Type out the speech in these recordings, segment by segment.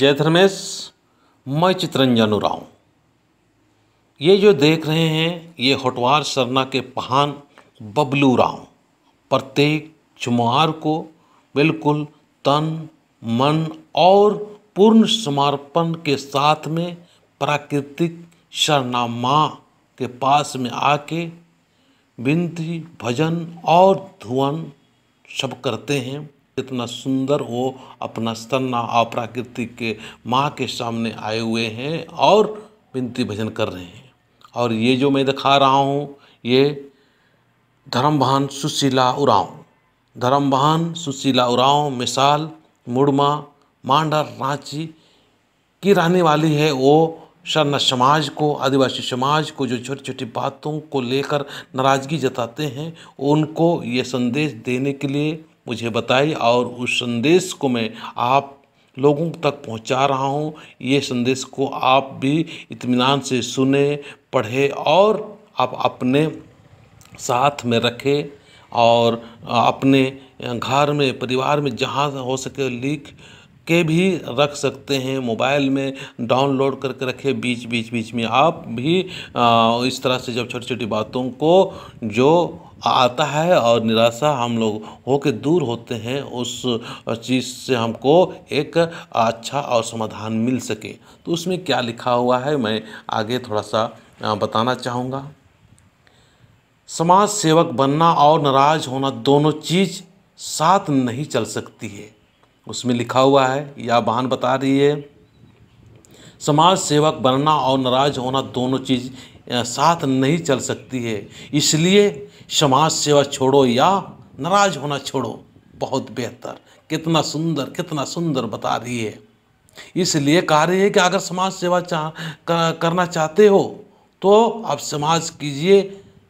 जय धर्मेश मैं चित्रंजन राव ये जो देख रहे हैं ये होटवार सरना के पहान बबलू राव प्रत्येक चुमार को बिल्कुल तन मन और पूर्ण समर्पण के साथ में प्राकृतिक शरणा माँ के पास में आके विनती भजन और धुवन सब करते हैं इतना सुंदर वो अपना स्तन्ना अप्राकृतिक के माँ के सामने आए हुए हैं और विनती भजन कर रहे हैं और ये जो मैं दिखा रहा हूँ ये धर्मभान सुशीला उराव धर्मभान सुशीला उराव मिसाल मुड़मा मांडर रांची की रहने वाली है वो शरण समाज को आदिवासी समाज को जो छोटी छोटी बातों को लेकर नाराज़गी जताते हैं उनको ये संदेश देने के लिए मुझे बताई और उस संदेश को मैं आप लोगों तक पहुंचा रहा हूं ये संदेश को आप भी इत्मीनान से सुने पढ़े और आप अपने साथ में रखें और अपने घर में परिवार में जहाँ हो सके लिख के भी रख सकते हैं मोबाइल में डाउनलोड करके रखे बीच बीच बीच में आप भी इस तरह से जब छोटी छोटी बातों को जो आता है और निराशा हम लोग होकर दूर होते हैं उस चीज़ से हमको एक अच्छा और समाधान मिल सके तो उसमें क्या लिखा हुआ है मैं आगे थोड़ा सा बताना चाहूँगा समाज सेवक बनना और नाराज होना दोनों चीज़ साथ नहीं चल सकती है उसमें लिखा हुआ है या बहन बता रही है समाज सेवक बनना और नाराज होना दोनों चीज़ साथ नहीं चल सकती है इसलिए समाज सेवा छोड़ो या नाराज होना छोड़ो बहुत बेहतर कितना सुंदर कितना सुंदर बता रही है इसलिए कह रही है कि अगर समाज सेवा चाह करना चाहते हो तो आप समाज कीजिए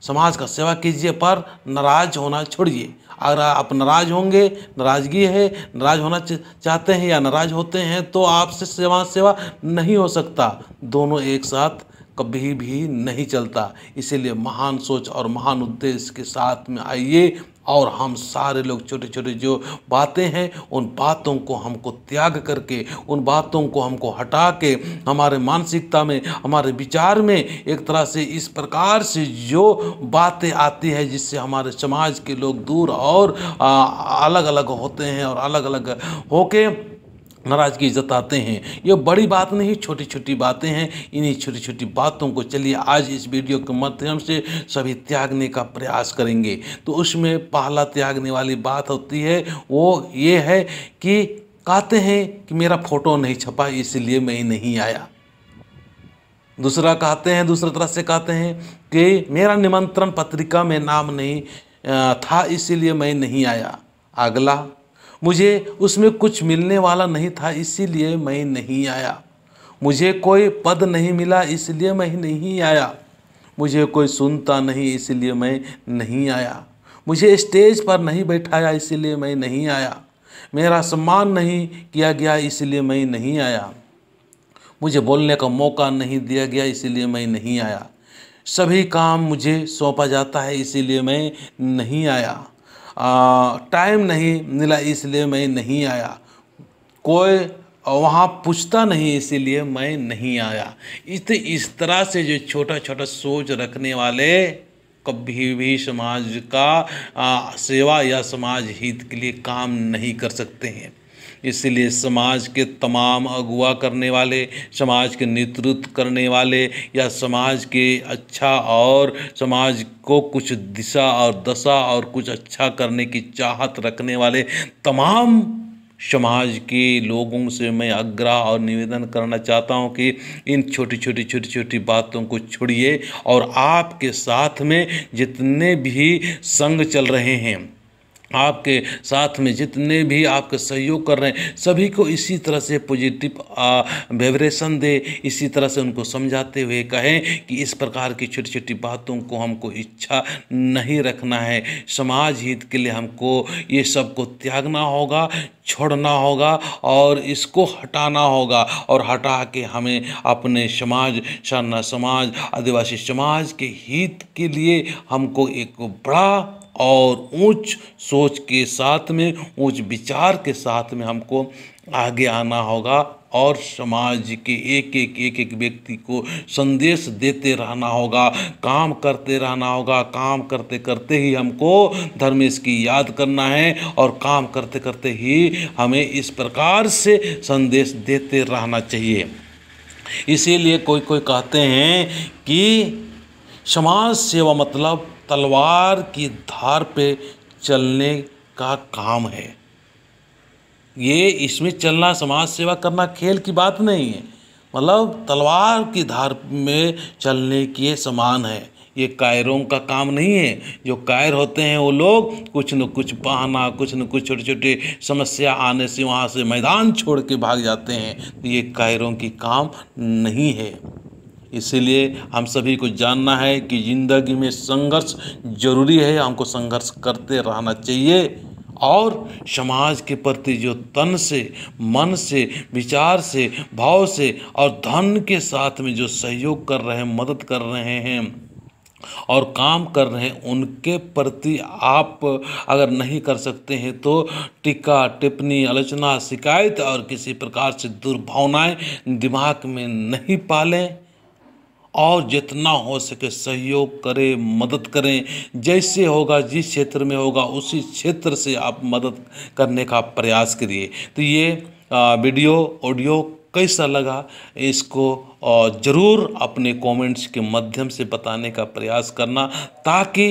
समाज का सेवा कीजिए पर नाराज होना छोड़िए अगर आप नाराज होंगे नाराजगी है नाराज होना चाहते हैं या नाराज होते हैं तो आपसे सेवा सेवा नहीं हो सकता दोनों एक साथ कभी भी नहीं चलता इसीलिए महान सोच और महान उद्देश्य के साथ में आइए और हम सारे लोग छोटे छोटे जो बातें हैं उन बातों को हमको त्याग करके उन बातों को हमको हटा के हमारे मानसिकता में हमारे विचार में एक तरह से इस प्रकार से जो बातें आती है जिससे हमारे समाज के लोग दूर और अलग अलग होते हैं और अलग अलग होके महाराज की इज्जत आते हैं ये बड़ी बात नहीं छोटी छोटी बातें हैं इन्हीं छोटी छोटी बातों को चलिए आज इस वीडियो के माध्यम से सभी त्यागने का प्रयास करेंगे तो उसमें पहला त्यागने वाली बात होती है वो ये है कि कहते हैं कि मेरा फोटो नहीं छपा इसलिए मैं नहीं आया दूसरा कहते हैं दूसरी तरह से कहते हैं कि मेरा निमंत्रण पत्रिका में नाम नहीं था इसीलिए मैं नहीं आया अगला मुझे उसमें कुछ मिलने वाला नहीं था इसीलिए मैं नहीं आया मुझे कोई पद नहीं मिला इसलिए मैं नहीं आया मुझे कोई सुनता नहीं इसलिए मैं नहीं आया मुझे स्टेज पर नहीं बैठाया इसलिए मैं नहीं आया मेरा सम्मान नहीं किया गया इसलिए मैं नहीं आया मुझे बोलने का मौका नहीं दिया गया इसलिए मैं नहीं आया सभी काम मुझे सौंपा जाता है इसीलिए मैं नहीं आया टाइम नहीं मिला इसलिए मैं नहीं आया कोई वहाँ पूछता नहीं इसीलिए मैं नहीं आया इस इस तरह से जो छोटा छोटा सोच रखने वाले कभी भी समाज का आ, सेवा या समाज हित के लिए काम नहीं कर सकते हैं इसलिए समाज के तमाम अगुआ करने वाले समाज के नेतृत्व करने वाले या समाज के अच्छा और समाज को कुछ दिशा और दशा और कुछ अच्छा करने की चाहत रखने वाले तमाम समाज के लोगों से मैं आग्रह और निवेदन करना चाहता हूं कि इन छोटी छोटी छोटी छोटी बातों को छोड़िए और आपके साथ में जितने भी संघ चल रहे हैं आपके साथ में जितने भी आपके सहयोग कर रहे हैं सभी को इसी तरह से पॉजिटिव वाइब्रेशन दे इसी तरह से उनको समझाते हुए कहें कि इस प्रकार की छोटी छोटी बातों को हमको इच्छा नहीं रखना है समाज हित के लिए हमको ये सब को त्यागना होगा छोड़ना होगा और इसको हटाना होगा और हटा के हमें अपने समाज सरना समाज आदिवासी समाज के हित के लिए हमको एक बड़ा और ऊंच सोच के साथ में ऊंच विचार के साथ में हमको आगे आना होगा और समाज के एक एक एक एक व्यक्ति को संदेश देते रहना होगा काम करते रहना होगा काम करते करते ही हमको धर्मेश की याद करना है और काम करते करते ही हमें इस प्रकार से संदेश देते रहना चाहिए इसीलिए कोई कोई कहते हैं कि समाज सेवा मतलब तलवार की धार पे चलने का काम है ये इसमें चलना समाज सेवा करना खेल की बात नहीं है मतलब तलवार की धार में चलने के समान है ये कायरों का काम नहीं है जो कायर होते हैं वो लोग कुछ न कुछ बहाना कुछ न कुछ छोटे छोटे समस्या आने से वहाँ से मैदान छोड़ के भाग जाते हैं तो ये कायरों की काम नहीं है इसीलिए हम सभी को जानना है कि ज़िंदगी में संघर्ष जरूरी है हमको संघर्ष करते रहना चाहिए और समाज के प्रति जो तन से मन से विचार से भाव से और धन के साथ में जो सहयोग कर रहे हैं मदद कर रहे हैं और काम कर रहे हैं उनके प्रति आप अगर नहीं कर सकते हैं तो टीका टिप्पणी आलोचना शिकायत और किसी प्रकार से दुर्भावनाएं दिमाग में नहीं पालें और जितना हो सके सहयोग करें मदद करें जैसे होगा जिस क्षेत्र में होगा उसी क्षेत्र से आप मदद करने का प्रयास करिए तो ये वीडियो ऑडियो कैसा लगा इसको ज़रूर अपने कमेंट्स के माध्यम से बताने का प्रयास करना ताकि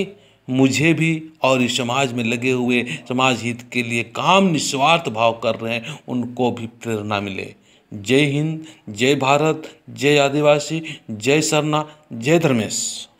मुझे भी और इस समाज में लगे हुए समाज हित के लिए काम निस्वार्थ भाव कर रहे हैं उनको भी प्रेरणा मिले जय हिंद जय भारत जय आदिवासी जय सरना जय धर्मेश